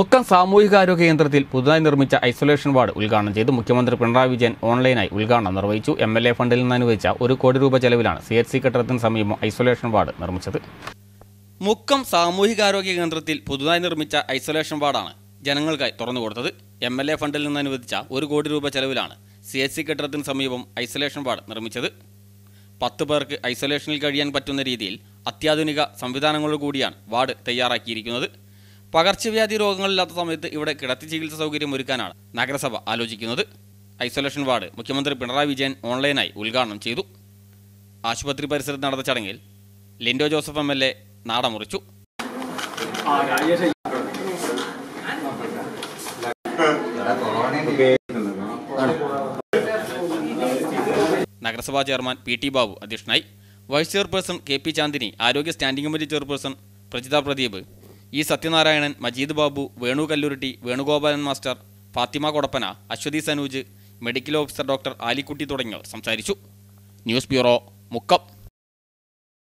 മുക്കം സാമൂഹികാരോഗ്യ കേന്ദ്രത്തിൽ പുതുതായി നിർമ്മിച്ച ഐസൊലേഷൻ വാർഡ് ഉദ്ഘാടനം ചെയ്തു മുഖ്യമന്ത്രി പിണറായി വിജയൻ ഓൺലൈനായി ഉദ്ഘാടനം നിർവഹിച്ചു എം എൽ എ ഫണ്ടിൽ നിന്ന് അനുവദിച്ച ഒരു കോടി രൂപ ചെലവിലാണ് സി എച്ച് സി കെട്ടിടത്തിന് സമീപം ഐസൊലേഷൻ വാർഡ് നിർമ്മിച്ചത് മുക്കം സാമൂഹികാരോഗ്യ കേന്ദ്രത്തിൽ പുതുതായി നിർമ്മിച്ച ഐസൊലേഷൻ വാർഡാണ് ജനങ്ങൾക്കായി തുറന്നു കൊടുത്തത് എം എൽ എ ഫണ്ടിൽ നിന്ന് അനുവദിച്ച ഒരു കോടി രൂപ ചെലവിലാണ് സി എച്ച് സി കെട്ടിടത്തിന് സമീപം ഐസൊലേഷൻ വാർഡ് നിർമ്മിച്ചത് പത്ത് പേർക്ക് ഐസൊലേഷനിൽ കഴിയാൻ പറ്റുന്ന രീതിയിൽ അത്യാധുനിക സംവിധാനങ്ങളോടുകൂടിയാണ് വാർഡ് തയ്യാറാക്കിയിരിക്കുന്നത് പകർച്ചവ്യാധി രോഗങ്ങളില്ലാത്ത സമയത്ത് ഇവിടെ കിടത്തി ചികിത്സ സൗകര്യം ഒരുക്കാനാണ് നഗരസഭ ആലോചിക്കുന്നത് ഐസൊലേഷൻ വാർഡ് മുഖ്യമന്ത്രി പിണറായി വിജയൻ ഓൺലൈനായി ഉദ്ഘാടനം ചെയ്തു ആശുപത്രി പരിസരത്ത് നടന്ന ചടങ്ങിൽ Lindo Joseph M L A നാടമുറിച്ചു നഗരസഭാ ചെയർമാൻ പി ടി ബാബു അധ്യക്ഷനായി vice chairperson K P Chandini ആരോഗ്യ standing committee chairperson Prajitha Pradeep E Sathyanarayanan Majeed Babu Venu Kalluruti Venugopalan master Fathima Kodappana Aswathi Sanooj medical officer doctor Alikutty തുടങ്ങിയവർ സംസാരിച്ചു ന്യൂസ് ബ്യൂറോ മുക്കം